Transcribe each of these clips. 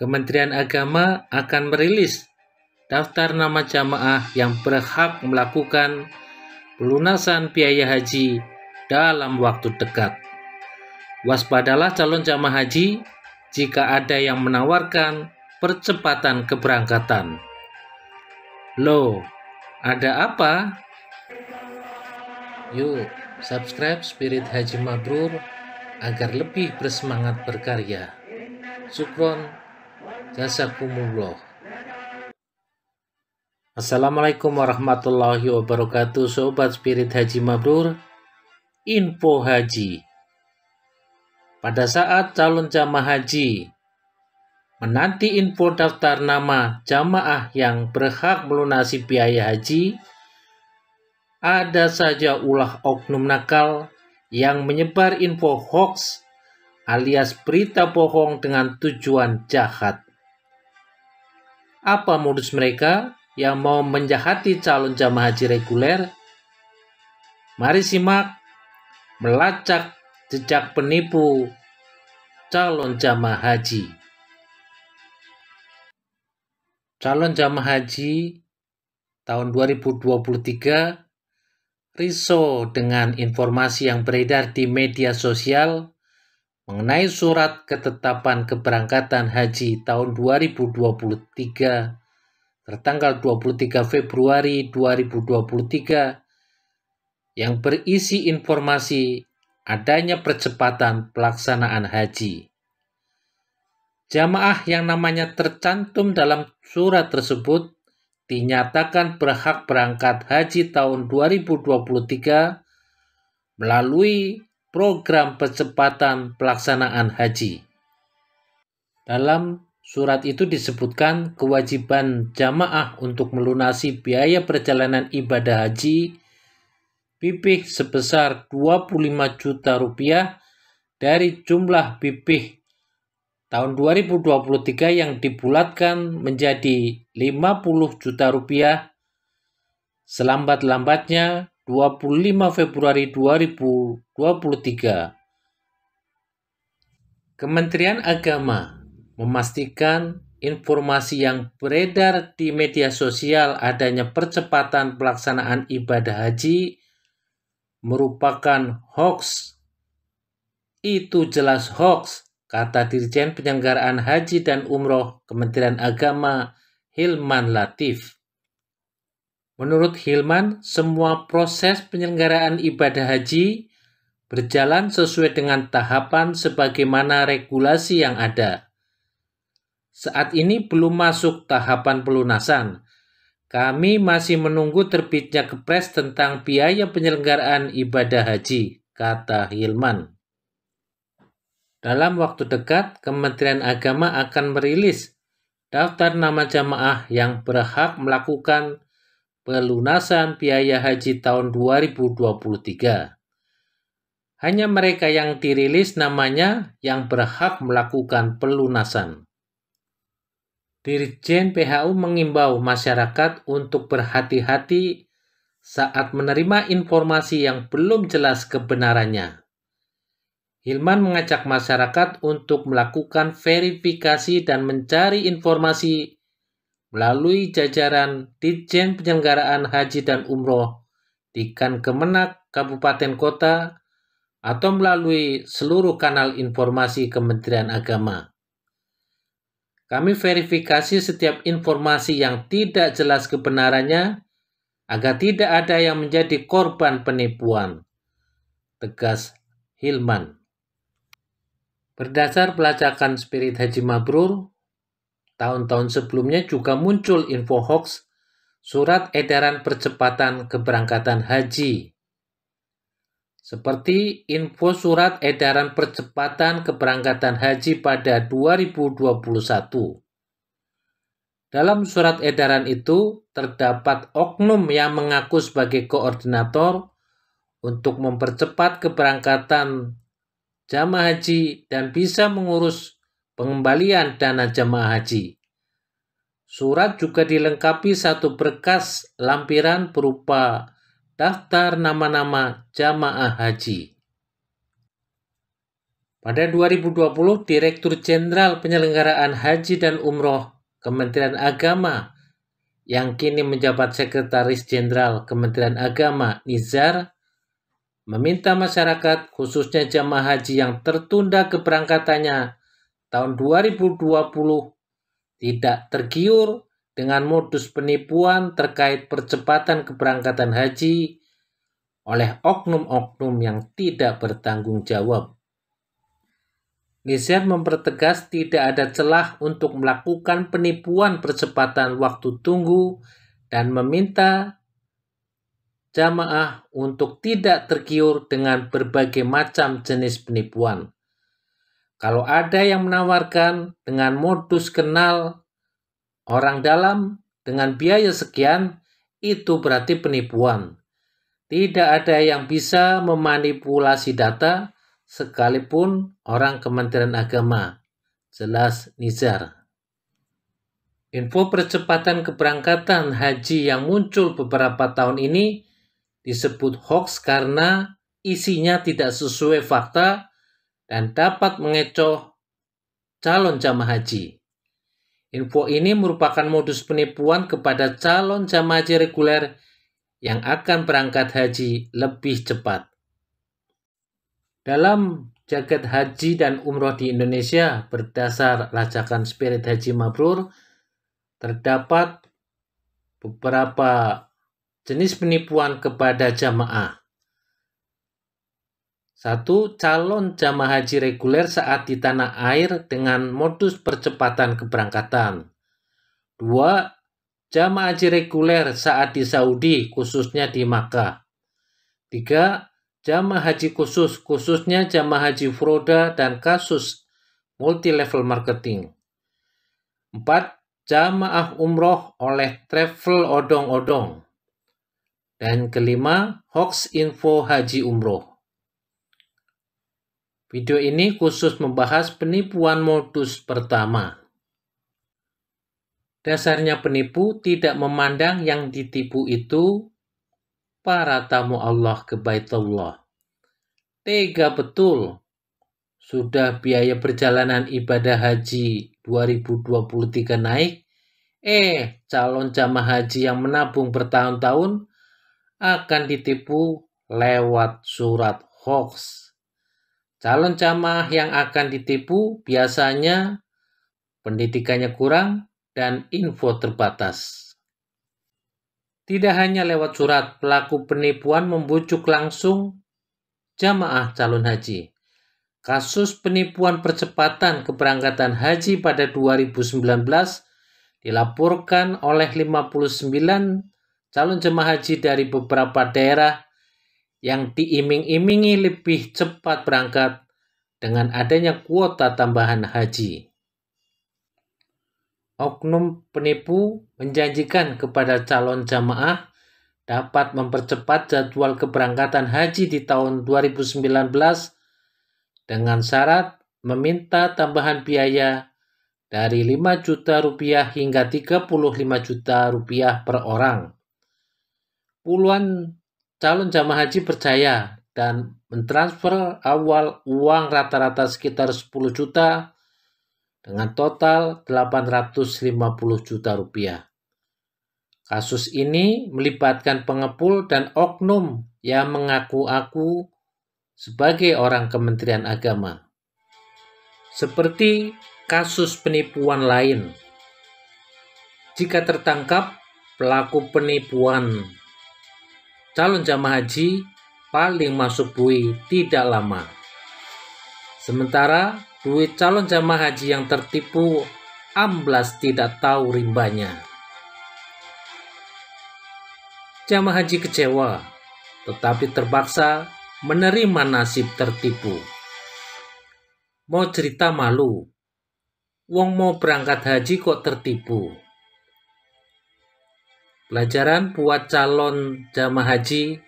Kementerian Agama akan merilis daftar nama jamaah yang berhak melakukan pelunasan biaya haji dalam waktu dekat. Waspadalah calon jamaah haji jika ada yang menawarkan percepatan keberangkatan. Loh, ada apa? Yuk, subscribe Spirit Haji Mabrur agar lebih bersemangat berkarya. Sukron Jazakumullah. Assalamualaikum warahmatullahi wabarakatuh Sobat Spirit Haji Mabrur Info Haji Pada saat calon jamaah haji menanti info daftar nama jamaah yang berhak melunasi biaya haji ada saja ulah oknum nakal yang menyebar info hoax alias berita bohong dengan tujuan jahat apa modus mereka yang mau menjahati calon jamaah haji reguler? Mari simak melacak jejak penipu calon jamaah haji. Calon jamaah haji tahun 2023 riso dengan informasi yang beredar di media sosial mengenai surat ketetapan keberangkatan haji tahun 2023 tertanggal 23 Februari 2023 yang berisi informasi adanya percepatan pelaksanaan haji. Jamaah yang namanya tercantum dalam surat tersebut dinyatakan berhak berangkat haji tahun 2023 melalui program percepatan pelaksanaan haji. Dalam surat itu disebutkan kewajiban jamaah untuk melunasi biaya perjalanan ibadah haji pipih sebesar 25 juta rupiah dari jumlah pipih tahun 2023 yang dibulatkan menjadi 50 juta rupiah selambat-lambatnya 25 Februari 2023 Kementerian Agama memastikan informasi yang beredar di media sosial adanya percepatan pelaksanaan ibadah haji merupakan hoax. Itu jelas hoax, kata Dirjen Penyelenggaraan Haji dan Umroh Kementerian Agama Hilman Latif. Menurut Hilman, semua proses penyelenggaraan ibadah haji berjalan sesuai dengan tahapan sebagaimana regulasi yang ada. Saat ini belum masuk tahapan pelunasan. Kami masih menunggu terbitnya kepres tentang biaya penyelenggaraan ibadah haji, kata Hilman. Dalam waktu dekat, Kementerian Agama akan merilis daftar nama jamaah yang berhak melakukan pelunasan biaya haji tahun 2023. Hanya mereka yang dirilis namanya yang berhak melakukan pelunasan. Dirjen PHU mengimbau masyarakat untuk berhati-hati saat menerima informasi yang belum jelas kebenarannya. Hilman mengajak masyarakat untuk melakukan verifikasi dan mencari informasi melalui jajaran Ditjen Penyelenggaraan Haji dan Umroh di Kemenak Kabupaten Kota atau melalui seluruh kanal informasi Kementerian Agama. Kami verifikasi setiap informasi yang tidak jelas kebenarannya agar tidak ada yang menjadi korban penipuan. Tegas Hilman. Berdasar pelacakan Spirit Haji Mabrur, Tahun-tahun sebelumnya juga muncul info hoax surat edaran percepatan keberangkatan haji. Seperti info surat edaran percepatan keberangkatan haji pada 2021. Dalam surat edaran itu terdapat oknum yang mengaku sebagai koordinator untuk mempercepat keberangkatan jamaah haji dan bisa mengurus pengembalian dana jemaah haji. Surat juga dilengkapi satu berkas lampiran berupa daftar nama-nama jamaah haji. Pada 2020, Direktur Jenderal Penyelenggaraan Haji dan Umroh Kementerian Agama yang kini menjabat Sekretaris Jenderal Kementerian Agama Nizar meminta masyarakat khususnya jamaah haji yang tertunda keberangkatannya tahun 2020 tidak tergiur dengan modus penipuan terkait percepatan keberangkatan haji oleh oknum-oknum yang tidak bertanggung jawab. Nizar mempertegas tidak ada celah untuk melakukan penipuan percepatan waktu tunggu dan meminta jamaah untuk tidak tergiur dengan berbagai macam jenis penipuan. Kalau ada yang menawarkan dengan modus kenal orang dalam dengan biaya sekian, itu berarti penipuan. Tidak ada yang bisa memanipulasi data sekalipun orang Kementerian Agama. Jelas Nizar. Info percepatan keberangkatan haji yang muncul beberapa tahun ini disebut hoax karena isinya tidak sesuai fakta dan dapat mengecoh calon jamaah haji. Info ini merupakan modus penipuan kepada calon jamaah haji reguler yang akan berangkat haji lebih cepat. Dalam jagat haji dan umroh di Indonesia berdasar rajakan spirit haji mabrur, terdapat beberapa jenis penipuan kepada jamaah. Satu, calon jamaah haji reguler saat di tanah air dengan modus percepatan keberangkatan. Dua, jamaah haji reguler saat di Saudi, khususnya di Makkah. Tiga, jamaah haji khusus, khususnya jamaah haji Froda dan kasus multi-level marketing. Empat, jamaah umroh oleh travel odong-odong. Dan kelima, hoax info haji umroh. Video ini khusus membahas penipuan modus pertama. Dasarnya penipu tidak memandang yang ditipu itu para tamu Allah ke Baitullah. Tega betul. Sudah biaya perjalanan ibadah haji 2023 naik, eh calon jamaah haji yang menabung bertahun-tahun akan ditipu lewat surat hoax. Calon camah yang akan ditipu biasanya pendidikannya kurang dan info terbatas. Tidak hanya lewat surat, pelaku penipuan membujuk langsung jamaah calon haji. Kasus penipuan percepatan keberangkatan haji pada 2019 dilaporkan oleh 59 calon jemaah haji dari beberapa daerah yang diiming-imingi lebih cepat berangkat dengan adanya kuota tambahan haji. Oknum penipu menjanjikan kepada calon jamaah dapat mempercepat jadwal keberangkatan haji di tahun 2019 dengan syarat meminta tambahan biaya dari 5 juta rupiah hingga 35 juta rupiah per orang. Puluhan calon jamaah haji percaya dan mentransfer awal uang rata-rata sekitar 10 juta dengan total 850 juta rupiah. Kasus ini melibatkan pengepul dan oknum yang mengaku-aku sebagai orang Kementerian Agama. Seperti kasus penipuan lain. Jika tertangkap, pelaku penipuan calon jamaah haji paling masuk bui tidak lama. Sementara duit calon jamaah haji yang tertipu amblas tidak tahu rimbanya. Jamaah haji kecewa, tetapi terpaksa menerima nasib tertipu. Mau cerita malu, wong mau berangkat haji kok tertipu. Pelajaran buat calon jamaah haji,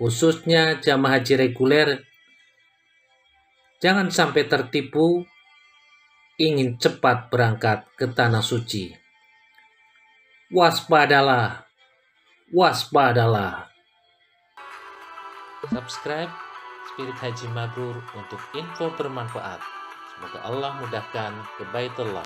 khususnya jamaah haji reguler, jangan sampai tertipu ingin cepat berangkat ke tanah suci. Waspadalah, waspadalah. Subscribe Spirit Haji Mabrur untuk info bermanfaat. Semoga Allah mudahkan telah.